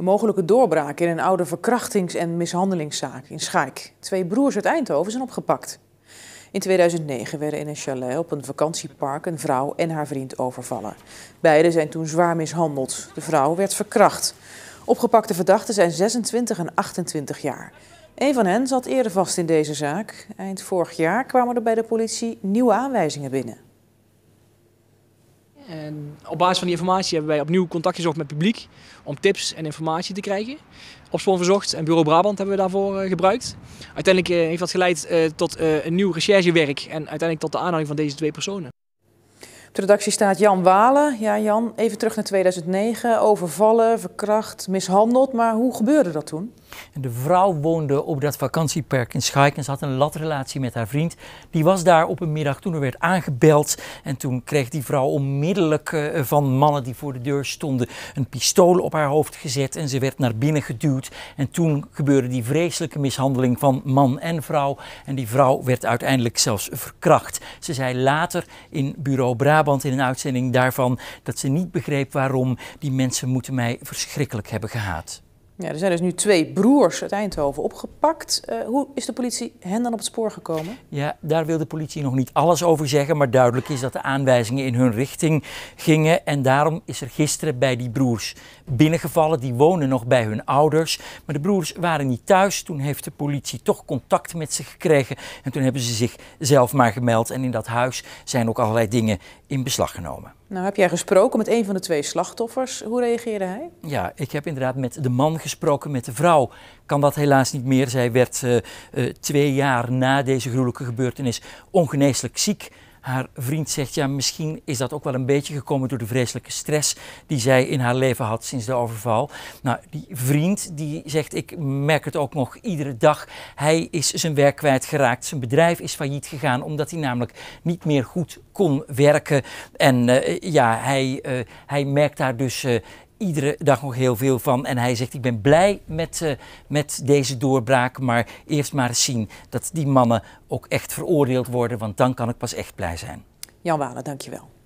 Een mogelijke doorbraak in een oude verkrachtings- en mishandelingszaak in Schaik. Twee broers uit Eindhoven zijn opgepakt. In 2009 werden in een chalet op een vakantiepark een vrouw en haar vriend overvallen. Beiden zijn toen zwaar mishandeld. De vrouw werd verkracht. Opgepakte verdachten zijn 26 en 28 jaar. Een van hen zat eerder vast in deze zaak. Eind vorig jaar kwamen er bij de politie nieuwe aanwijzingen binnen. En op basis van die informatie hebben wij opnieuw contact gezocht met het publiek om tips en informatie te krijgen. Opsporen verzocht en Bureau Brabant hebben we daarvoor eh, gebruikt. Uiteindelijk eh, heeft dat geleid eh, tot een nieuw recherchewerk en uiteindelijk tot de aanhouding van deze twee personen. Op de redactie staat Jan Walen. Ja, Jan, even terug naar 2009. Overvallen, verkracht, mishandeld. Maar hoe gebeurde dat toen? En de vrouw woonde op dat vakantieperk in Schaik en ze had een latrelatie met haar vriend. Die was daar op een middag toen er werd aangebeld. En toen kreeg die vrouw onmiddellijk eh, van mannen die voor de deur stonden een pistool op haar hoofd gezet. En ze werd naar binnen geduwd. En toen gebeurde die vreselijke mishandeling van man en vrouw. En die vrouw werd uiteindelijk zelfs verkracht. Ze zei later in Bureau Brabant in een uitzending daarvan dat ze niet begreep waarom die mensen moeten mij verschrikkelijk hebben gehaat. Ja, er zijn dus nu twee broers uit Eindhoven opgepakt. Eh, hoe is de politie hen dan op het spoor gekomen? Ja, daar wil de politie nog niet alles over zeggen, maar duidelijk is dat de aanwijzingen in hun richting gingen. En daarom is er gisteren bij die broers binnengevallen. Die wonen nog bij hun ouders, maar de broers waren niet thuis. Toen heeft de politie toch contact met ze gekregen en toen hebben ze zichzelf maar gemeld. En in dat huis zijn ook allerlei dingen in beslag genomen. Nou, heb jij gesproken met een van de twee slachtoffers. Hoe reageerde hij? Ja, ik heb inderdaad met de man gesproken, met de vrouw. Kan dat helaas niet meer. Zij werd eh, eh, twee jaar na deze gruwelijke gebeurtenis ongeneeslijk ziek. Haar vriend zegt, ja, misschien is dat ook wel een beetje gekomen door de vreselijke stress die zij in haar leven had sinds de overval. Nou, die vriend die zegt, ik merk het ook nog iedere dag. Hij is zijn werk kwijtgeraakt. Zijn bedrijf is failliet gegaan omdat hij namelijk niet meer goed kon werken. En eh, ja, hij, eh, hij merkt daar dus eh, iedere dag nog heel veel van. En hij zegt: Ik ben blij met, eh, met deze doorbraak, maar eerst maar eens zien dat die mannen ook echt veroordeeld worden, want dan kan ik pas echt blij zijn. Jan Walen, dankjewel.